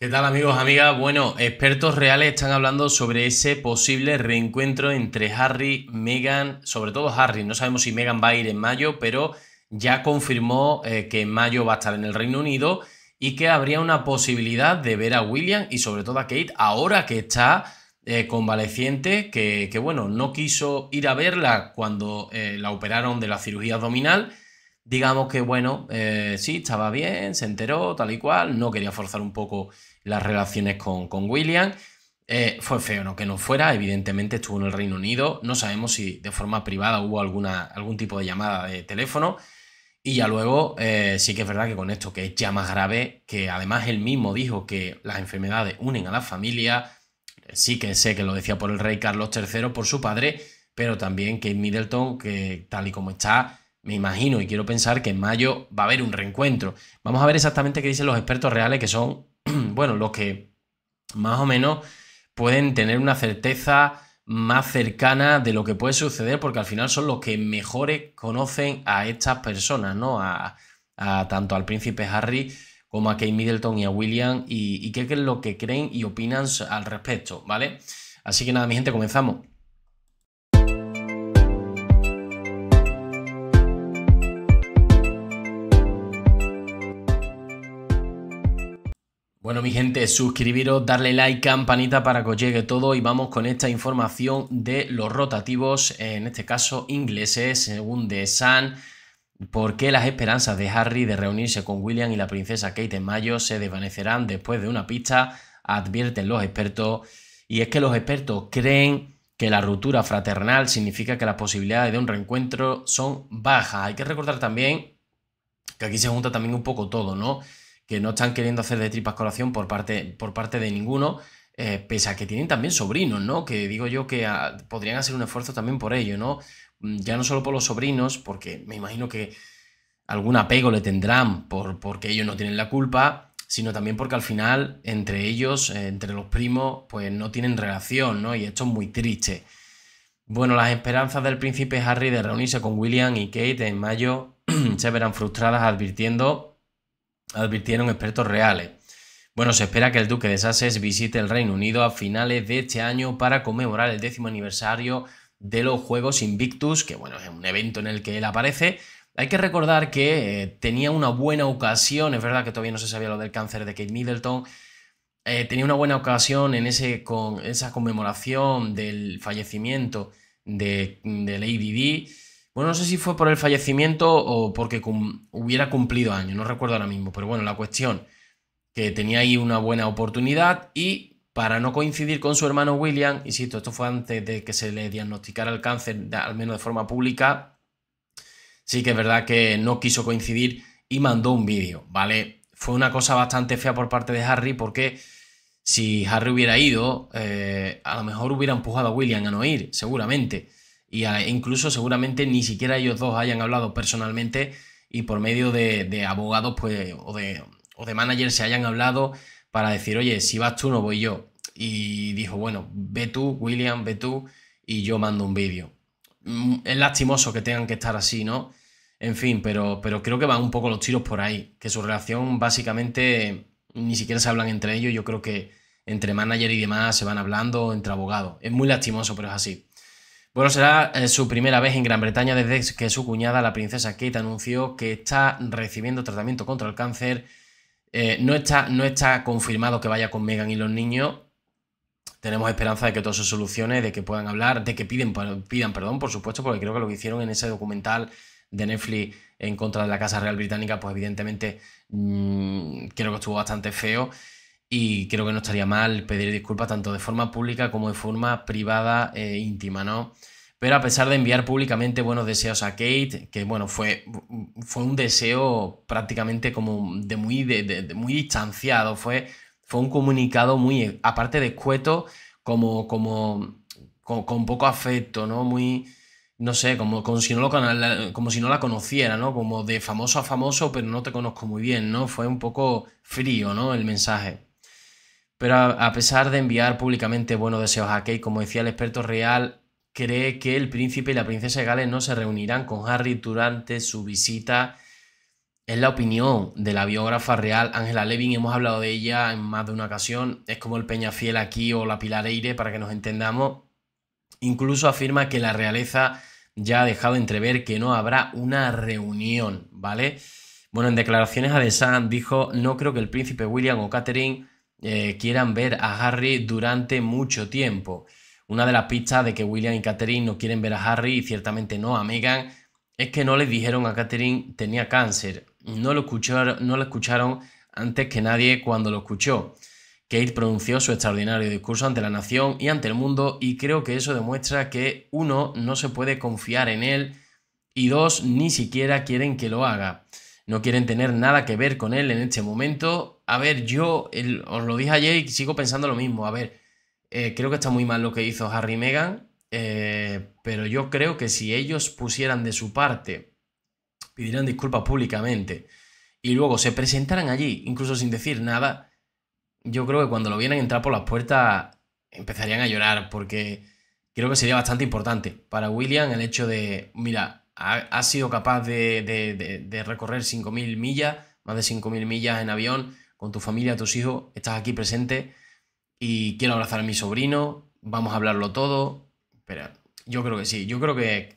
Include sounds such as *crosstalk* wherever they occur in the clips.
¿Qué tal amigos, amigas? Bueno, expertos reales están hablando sobre ese posible reencuentro entre Harry, Meghan, sobre todo Harry. No sabemos si Meghan va a ir en mayo, pero ya confirmó eh, que en mayo va a estar en el Reino Unido y que habría una posibilidad de ver a William y sobre todo a Kate ahora que está eh, convaleciente, que, bueno, no quiso ir a verla cuando eh, la operaron de la cirugía abdominal digamos que, bueno, eh, sí, estaba bien, se enteró, tal y cual, no quería forzar un poco las relaciones con, William. Eh, fue feo, ¿no? Que no fuera, evidentemente estuvo en el Reino Unido, no sabemos si de forma privada hubo alguna, algún tipo de llamada de teléfono. Y ya luego, eh, sí que es verdad que con esto que es ya más grave, que además él mismo dijo que las enfermedades unen a la familia, sí que sé que lo decía por el rey Carlos III, por su padre, pero también que Middleton, que tal y como está, me imagino y quiero pensar que en mayo va a haber un reencuentro. Vamos a ver exactamente qué dicen los expertos reales, que son, *clears throat* bueno, los que más o menos pueden tener una certeza más cercana de lo que puede suceder, porque al final son los que mejores conocen a estas personas, ¿no? A, tanto al príncipe Harry como a Kate Middleton y a William, y, y qué es lo que creen y opinan al respecto, ¿vale? Así que nada, mi gente, comenzamos. Bueno, mi gente, suscribiros, darle like, campanita para que os llegue todo y vamos con esta información de los rotativos, en este caso ingleses, según The Sun. ¿Por qué las esperanzas de Harry de reunirse con William y la princesa Kate en mayo se desvanecerán después de una pista? Advierten los expertos. Y es que los expertos creen que la ruptura fraternal significa que las posibilidades de un reencuentro son bajas. Hay que recordar también que aquí se junta también un poco todo, ¿no? que no están queriendo hacer de tripas corazón por parte, por parte de ninguno, eh, pese a que tienen también sobrinos, ¿no? Que digo yo que ah, podrían hacer un esfuerzo también por ello, ¿no? Mm, ya no solo por los sobrinos, porque me imagino que algún apego le tendrán por, porque ellos no tienen la culpa, sino también porque al final entre ellos, eh, entre los primos, pues no tienen relación, ¿no? Y esto es muy triste. Bueno, las esperanzas del príncipe Harry de reunirse con William y Kate en mayo *clears throat* se verán frustradas advirtiendo advirtieron expertos reales. Bueno, se espera que el duque de Sussex visite el Reino Unido a finales de este año para conmemorar el décimo aniversario de los Juegos Invictus, que bueno, es un evento en el que él aparece. Hay que recordar que eh, tenía una buena ocasión, es verdad que todavía no se sabía lo del cáncer de Kate Middleton, eh, tenía una buena ocasión en ese, con esa conmemoración del fallecimiento de, de Lady bueno, no sé si fue por el fallecimiento o porque hubiera cumplido años, no recuerdo ahora mismo, pero bueno, la cuestión que tenía ahí una buena oportunidad y para no coincidir con su hermano William, insisto, esto fue antes de que se le diagnosticara el cáncer, al menos de forma pública, sí que es verdad que no quiso coincidir y mandó un vídeo, ¿vale? Fue una cosa bastante fea por parte de Harry porque si Harry hubiera ido, eh, a lo mejor hubiera empujado a William a no ir, seguramente y incluso seguramente ni siquiera ellos dos hayan hablado personalmente y por medio de, abogados pues, o, de, o de managers se hayan hablado para decir, oye, si vas tú no voy yo. Y dijo, bueno, ve tú, William, ve tú y yo mando un vídeo. Mm, es lastimoso que tengan que estar así, ¿no? En fin, pero, pero creo que van un poco los tiros por ahí, que su relación básicamente ni siquiera se hablan entre ellos, yo creo que entre manager y demás se van hablando, entre abogados. Es muy lastimoso, pero es así. Bueno, será eh, su primera vez en Gran Bretaña desde que su cuñada, la princesa Kate, anunció que está recibiendo tratamiento contra el cáncer. Eh, no, está, no está confirmado que vaya con Megan y los niños. Tenemos esperanza de que todo se solucione, de que puedan hablar, de que piden, pidan perdón, por supuesto, porque creo que lo que hicieron en ese documental de Netflix en contra de la Casa Real Británica, pues evidentemente mm, creo que estuvo bastante feo. Y creo que no estaría mal pedir disculpas tanto de forma pública como de forma privada e íntima, ¿no? Pero a pesar de enviar públicamente buenos deseos a Kate, que bueno, fue, fue un deseo prácticamente como de muy, muy distanciado, fue, fue un comunicado muy, aparte de escueto, como, como, con, poco afecto, ¿no? Muy, no sé, como, como, si no lo, como si no la conociera, ¿no? Como de famoso a famoso, pero no te conozco muy bien, ¿no? Fue un poco frío, ¿no? El mensaje. Pero a, pesar de enviar públicamente buenos deseos a Kate, como decía el experto real, cree que el príncipe y la princesa de Gales no se reunirán con Harry durante su visita. Es la opinión de la biógrafa real Angela Levin, hemos hablado de ella en más de una ocasión, es como el Peñafiel aquí o la Pilar Eire, para que nos entendamos. Incluso afirma que la realeza ya ha dejado entrever que no habrá una reunión, ¿vale? Bueno, en declaraciones a The Sun dijo, no creo que el príncipe William o Catherine eh, quieran ver a Harry durante mucho tiempo. Una de las pistas de que William y Catherine no quieren ver a Harry y ciertamente no a Meghan es que no le dijeron a Catherine tenía cáncer. No lo escucharon, no lo escucharon antes que nadie cuando lo escuchó. Kate pronunció su extraordinario discurso ante la nación y ante el mundo y creo que eso demuestra que uno no se puede confiar en él y dos ni siquiera quieren que lo haga. No quieren tener nada que ver con él en este momento a ver, yo os lo dije ayer y sigo pensando lo mismo. A ver, eh, creo que está muy mal lo que hizo Harry y Meghan, eh, pero yo creo que si ellos pusieran de su parte, pidieran disculpas públicamente y luego se presentaran allí, incluso sin decir nada, yo creo que cuando lo vieran entrar por las puertas empezarían a llorar porque creo que sería bastante importante para William el hecho de, mira, ha, sido capaz de, de recorrer 5.000 millas, más de 5.000 millas en avión, con tu familia, tus hijos, estás aquí presente y quiero abrazar a mi sobrino, vamos a hablarlo todo. Pero yo creo que sí, yo creo que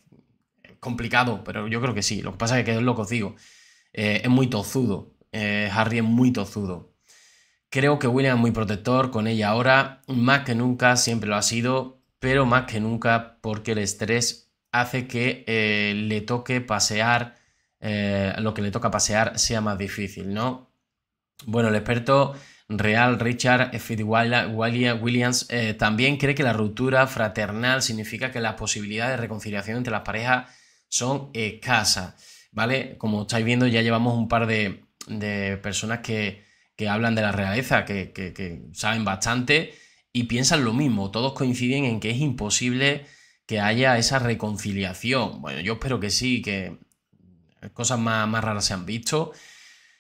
es complicado, pero yo creo que sí. Lo que pasa es que es loco, digo, eh, es muy tozudo, eh, Harry es muy tozudo. Creo que William es muy protector con ella ahora, más que nunca, siempre lo ha sido, pero más que nunca porque el estrés hace que eh, le toque pasear, lo que le toca pasear sea más difícil, ¿no? Bueno, el experto real Richard F. Williams eh, también cree que la ruptura fraternal significa que las posibilidades de reconciliación entre las parejas son escasas. ¿Vale? Como estáis viendo, ya llevamos un par de, personas que, hablan de la realeza, que, saben bastante y piensan lo mismo. Todos coinciden en que es imposible que haya esa reconciliación. Bueno, yo espero que sí, que cosas más, más raras se han visto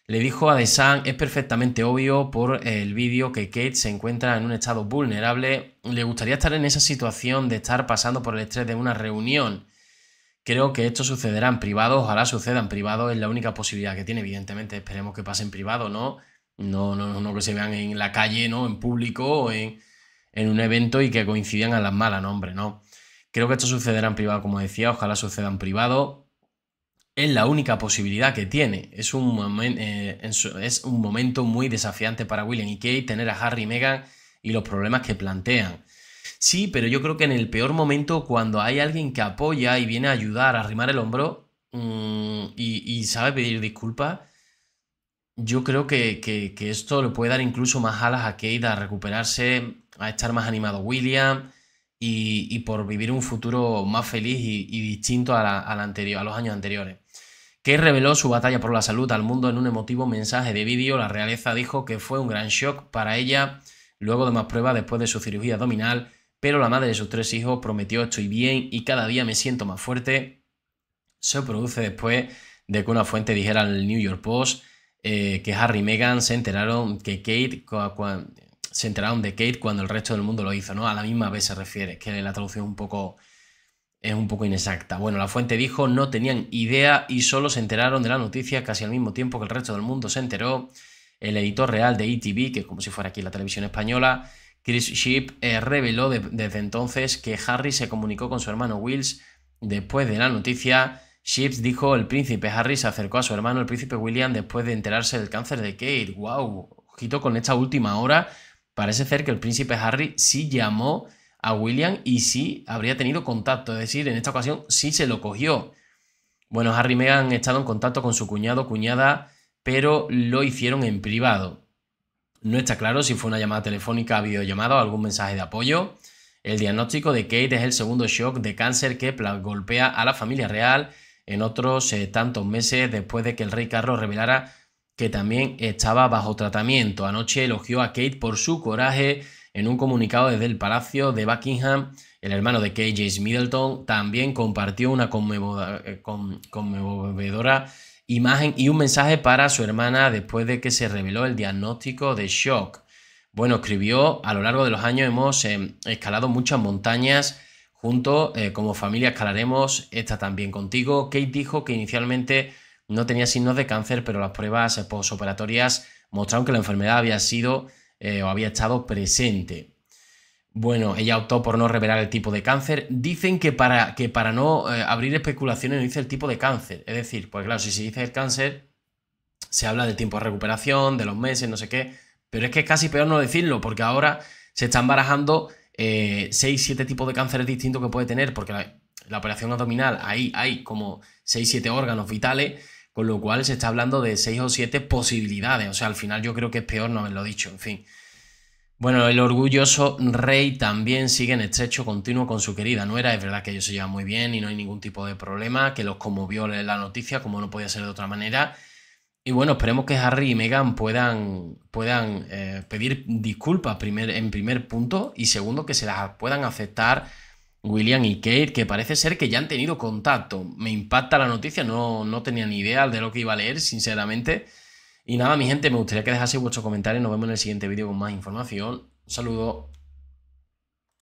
le dijo a The es perfectamente obvio por el vídeo que Kate se encuentra en un estado vulnerable, le gustaría estar en esa situación de estar pasando por el estrés de una reunión. Creo que esto sucederá en privado, ojalá suceda en privado, es la única posibilidad que tiene, evidentemente, esperemos que pase en privado, ¿no? No, no, que se vean en la calle, ¿no? En público en, en un evento y que coincidan a las malas, ¿no? Hombre, ¿no? Creo que esto sucederá en privado, como decía, ojalá suceda en privado es la única posibilidad que tiene. Es un, eh, es un momento muy desafiante para William y Kate tener a Harry y Meghan y los problemas que plantean. Sí, pero yo creo que en el peor momento, cuando hay alguien que apoya y viene a ayudar a arrimar el hombro mm, y, sabe pedir disculpas, yo creo que, esto le puede dar incluso más alas a Kate a recuperarse, a estar más animado William y, por vivir un futuro más feliz y, distinto anterior, a los años anteriores que reveló su batalla por la salud al mundo en un emotivo mensaje de vídeo. La realeza dijo que fue un gran shock para ella luego de más pruebas después de su cirugía abdominal, pero la madre de sus tres hijos prometió estoy bien y cada día me siento más fuerte. Se produce después de que una fuente dijera al New York Post eh, que Harry y Meghan se enteraron que Kate se enteraron de Kate cuando el resto del mundo lo hizo, ¿no? A la misma vez se refiere, que la traducción un poco es un poco inexacta. Bueno, la fuente dijo no tenían idea y solo se enteraron de la noticia casi al mismo tiempo que el resto del mundo se enteró. El editor real de ETV, que es como si fuera aquí la televisión española, Chris Sheep, eh, reveló desde entonces que Harry se comunicó con su hermano Wills después de la noticia. Ships dijo el príncipe Harry se acercó a su hermano, el príncipe William, después de enterarse del cáncer de Kate. ¡Wow! Ojito con esta última hora. Parece ser que el príncipe Harry sí llamó a William y sí habría tenido contacto, es decir, en esta ocasión sí se lo cogió. Bueno, Harry Meghan han estado en contacto con su cuñado, cuñada, pero lo hicieron en privado. No está claro si fue una llamada telefónica, videollamada o algún mensaje de apoyo. El diagnóstico de Kate es el segundo shock de cáncer que golpea a la familia real en otros eh, tantos meses después de que el rey Carlos revelara que también estaba bajo tratamiento. Anoche elogió a Kate por su coraje en un comunicado desde el Palacio de Buckingham, el hermano de KJ Middleton también compartió una eh, conmovedora imagen y un mensaje para su hermana después de que se reveló el diagnóstico de shock. Bueno, escribió, a lo largo de los años hemos eh, escalado muchas montañas Junto, eh, como familia escalaremos esta también contigo. Kate dijo que inicialmente no tenía signos de cáncer, pero las pruebas posoperatorias mostraron que la enfermedad había sido eh, o había estado presente. Bueno, ella optó por no revelar el tipo de cáncer. Dicen que para, que para no eh, abrir especulaciones no dice el tipo de cáncer. Es decir, pues claro, si se dice el cáncer, se habla del tiempo de recuperación, de los meses, no sé qué. Pero es que es casi peor no decirlo, porque ahora se están barajando 6, eh, 7 tipos de cánceres distintos que puede tener, porque la, la operación abdominal, ahí hay como 6, 7 órganos vitales con lo cual se está hablando de seis o siete posibilidades. O sea, al final yo creo que es peor no haberlo dicho, en fin. Bueno, el orgulloso rey también sigue en estrecho continuo con su querida nuera. Es verdad que ellos se llevan muy bien y no hay ningún tipo de problema, que los conmovió la noticia, como no podía ser de otra manera. Y bueno, esperemos que Harry y Meghan puedan, puedan eh, pedir disculpas en primer punto y segundo que se las puedan aceptar William y Kate, que parece ser que ya han tenido contacto. Me impacta la noticia, no, no tenía ni idea de lo que iba a leer, sinceramente. Y nada, mi gente, me gustaría que dejase vuestros comentarios. Nos vemos en el siguiente vídeo con más información. Un saludo.